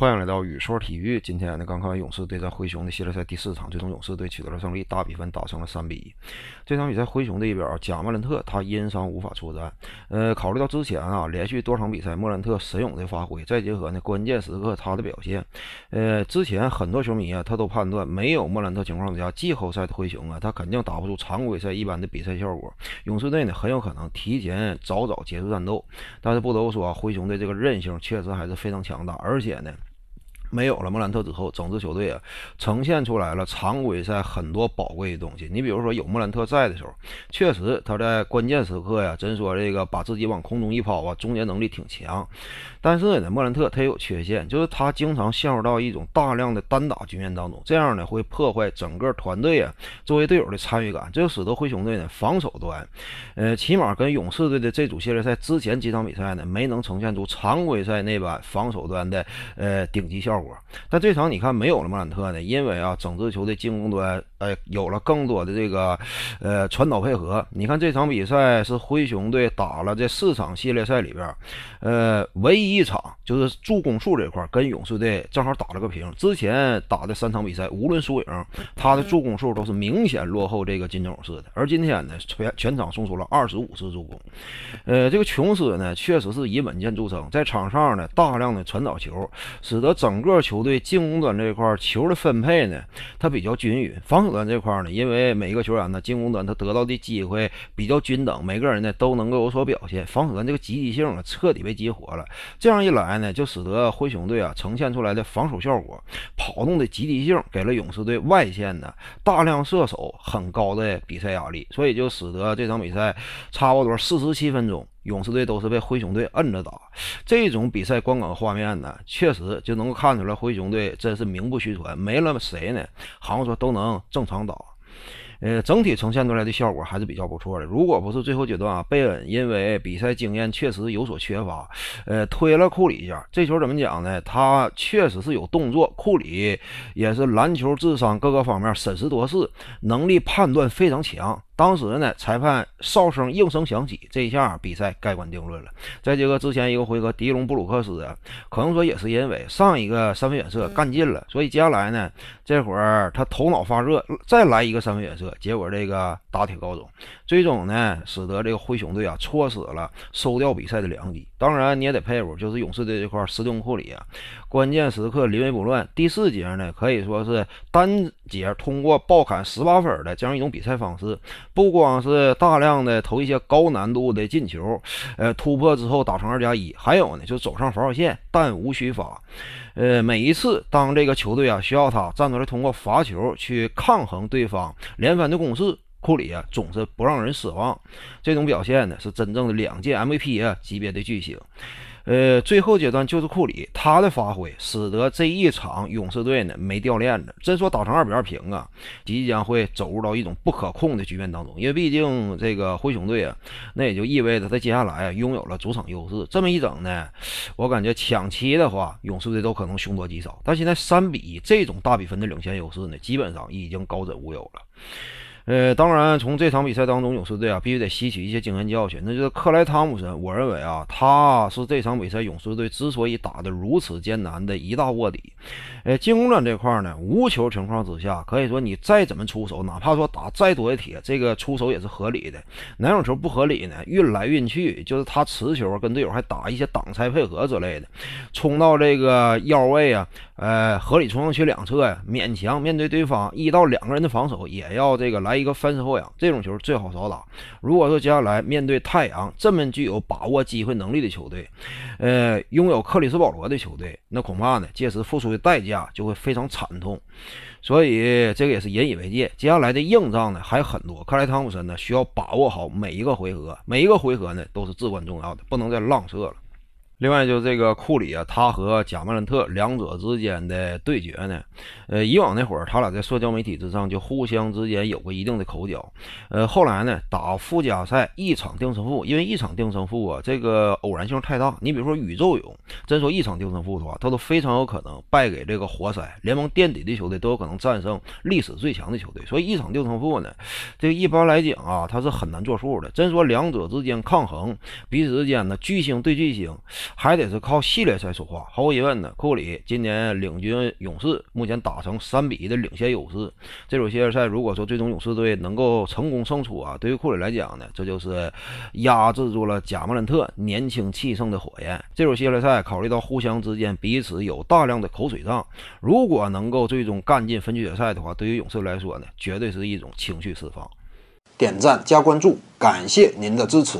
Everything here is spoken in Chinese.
欢迎来到宇说体育。今天呢，刚看完勇士对战灰熊的系列赛第四场，最终勇士队取得了胜利，大比分打成了三比一。这场比赛，灰熊的一边贾莫兰特他因伤无法出战。呃，考虑到之前啊连续多场比赛莫兰特神勇的发挥，再结合呢关键时刻他的表现，呃，之前很多球迷啊他都判断没有莫兰特情况之下，季后赛的灰熊啊他肯定打不出常规赛一般的比赛效果。勇士队呢很有可能提前早早结束战斗。但是不得不说，啊，灰熊队这个韧性确实还是非常强大，而且呢。没有了莫兰特之后，整支球队啊呈现出来了常规赛很多宝贵的东西。你比如说有莫兰特在的时候，确实他在关键时刻呀，真说这个把自己往空中一抛啊，终结能力挺强。但是呢，莫兰特他有缺陷，就是他经常陷入到一种大量的单打局面当中，这样呢会破坏整个团队啊作为队友的参与感，这就使得灰熊队呢防守端，呃，起码跟勇士队的这组系列赛之前几场比赛呢没能呈现出常规赛那般防守端的呃顶级效果。但这场你看没有了莫兰特呢，因为啊整支球队进攻端，呃有了更多的这个呃传导配合。你看这场比赛是灰熊队打了这四场系列赛里边，呃，唯一一场就是助攻数这块跟勇士队正好打了个平。之前打的三场比赛，无论输赢，他的助攻数都是明显落后这个金勇士的。而今天呢，全全场送出了二十五次助攻，呃，这个琼斯呢确实是以稳健著称，在场上呢大量的传导球，使得整个。各球队进攻端这一块球的分配呢，它比较均匀；防守端这块呢，因为每个球员呢进攻端他得到的机会比较均等，每个人呢都能够有所表现。防守端这个积极性啊彻底被激活了。这样一来呢，就使得灰熊队啊呈现出来的防守效果、跑动的积极性，给了勇士队外线呢大量射手很高的比赛压力。所以就使得这场比赛差不多四十七分钟。勇士队都是被灰熊队摁着打，这种比赛观感画面呢，确实就能够看出来，灰熊队真是名不虚传。没了谁呢？好像说都能正常打。呃，整体呈现出来的效果还是比较不错的。如果不是最后阶段啊，贝恩因为比赛经验确实有所缺乏，呃，推了库里一下。这球怎么讲呢？他确实是有动作，库里也是篮球智商各个方面审时度势能力判断非常强。当时呢，裁判哨声应声响起，这一下比赛盖棺定论了。再结合之前一个回合，狄龙布鲁克斯啊，可能说也是因为上一个三分远射干进了，所以接下来呢，这会儿他头脑发热，再来一个三分远射，结果这个打铁告终，最终呢，使得这个灰熊队啊错失了收掉比赛的良机。当然，你也得佩服，就是勇士队这块斯蒂芬库里啊，关键时刻临危不乱。第四节呢，可以说是单节通过爆砍十八分的这样一种比赛方式。不光是大量的投一些高难度的进球，呃，突破之后打成二加一，还有呢，就走上罚球线，但无虚发，呃，每一次当这个球队啊需要他站出来通过罚球去抗衡对方连番的攻势，库里啊总是不让人失望。这种表现呢，是真正的两届 MVP 啊级别的巨星。呃，最后阶段就是库里，他的发挥使得这一场勇士队呢没掉链子。真说打成二比二平啊，即将会走入到一种不可控的局面当中。因为毕竟这个灰熊队啊，那也就意味着在接下来拥有了主场优势。这么一整呢，我感觉抢七的话，勇士队都可能凶多吉少。但现在三比一这种大比分的领先优势呢，基本上已经高枕无忧了。呃，当然，从这场比赛当中，勇士队啊必须得吸取一些经验教训。那就是克莱·汤普森，我认为啊，他是这场比赛勇士队之所以打得如此艰难的一大卧底。呃，进攻端这块儿呢，无球情况之下，可以说你再怎么出手，哪怕说打再多的铁，这个出手也是合理的。哪种球不合理呢？运来运去，就是他持球跟队友还打一些挡拆配合之类的，冲到这个腰位啊，呃，合理冲上去两侧呀，勉强面对对方一到两个人的防守，也要这个来。一个翻身后仰，这种球最好少打。如果说接下来面对太阳这么具有把握机会能力的球队，呃，拥有克里斯保罗的球队，那恐怕呢，届时付出的代价就会非常惨痛。所以这个也是引以为戒。接下来的硬仗呢还很多，克莱汤普森呢需要把握好每一个回合，每一个回合呢都是至关重要的，不能再浪射了。另外就是这个库里啊，他和贾曼兰特两者之间的对决呢，呃，以往那会儿他俩在社交媒体之上就互相之间有过一定的口角，呃，后来呢打附加赛一场定胜负，因为一场定胜负啊，这个偶然性太大。你比如说宇宙勇，真说一场定胜负的话，他都非常有可能败给这个活塞，联盟垫底的球队都有可能战胜历史最强的球队，所以一场定胜负呢，这一般来讲啊，他是很难做数的。真说两者之间抗衡，彼此之间呢，巨星对巨星。还得是靠系列赛说话。毫无疑问的，库里今年领军勇士，目前打成三比一的领先优势。这种系列赛如果说最终勇士队能够成功胜出啊，对于库里来讲呢，这就是压制住了贾莫兰特年轻气盛的火焰。这种系列赛考虑到互相之间彼此有大量的口水仗，如果能够最终干进分区决赛的话，对于勇士来说呢，绝对是一种情绪释放。点赞加关注，感谢您的支持。